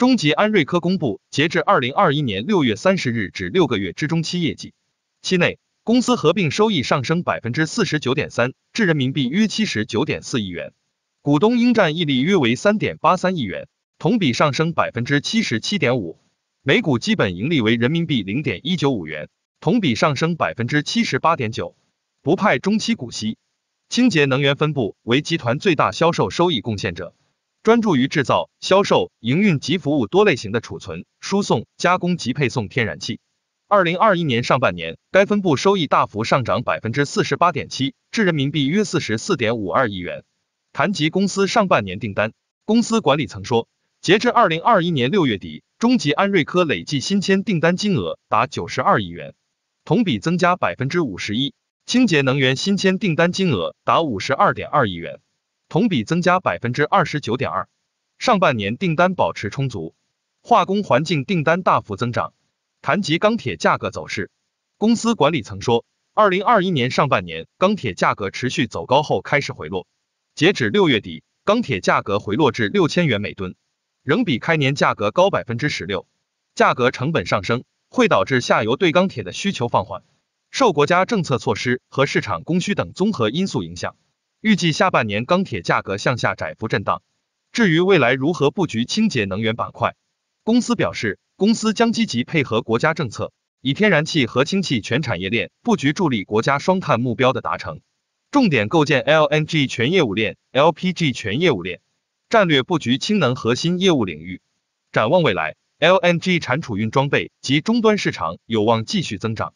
中集安瑞科公布截至二零二一年六月三十日止六个月之中期业绩，期内公司合并收益上升百分之四十九点三，至人民币约七十九点四亿元，股东应占溢利约为三点八三亿元，同比上升百分之七十七点五，每股基本盈利为人民币零点一九五元，同比上升百分之七十八点九，不派中期股息。清洁能源分布为集团最大销售收益贡献者。专注于制造、销售、营运及服务多类型的储存、输送、加工及配送天然气。二零二一年上半年，该分部收益大幅上涨百分之四十八点七，至人民币约四十四点五二亿元。谈及公司上半年订单，公司管理层说，截至二零二一年六月底，中集安瑞科累计新签订单金额达九十二亿元，同比增加百分之五十一；清洁能源新签订单金额达五十二点二亿元。同比增加百分之二十九点二，上半年订单保持充足，化工环境订单大幅增长。谈及钢铁价格走势，公司管理层说，二零二一年上半年钢铁价格持续走高后开始回落，截止六月底，钢铁价格回落至六千元每吨，仍比开年价格高百分之十六。价格成本上升会导致下游对钢铁的需求放缓，受国家政策措施和市场供需等综合因素影响。预计下半年钢铁价格向下窄幅震荡。至于未来如何布局清洁能源板块，公司表示，公司将积极配合国家政策，以天然气和氢气全产业链布局，助力国家双碳目标的达成。重点构建 LNG 全业务链、LPG 全业务链，战略布局氢能核心业务领域。展望未来，LNG 产储运装备及终端市场有望继续增长。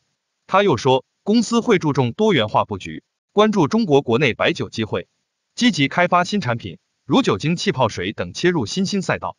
他又说，公司会注重多元化布局。关注中国国内白酒机会，积极开发新产品，如酒精气泡水等，切入新兴赛道。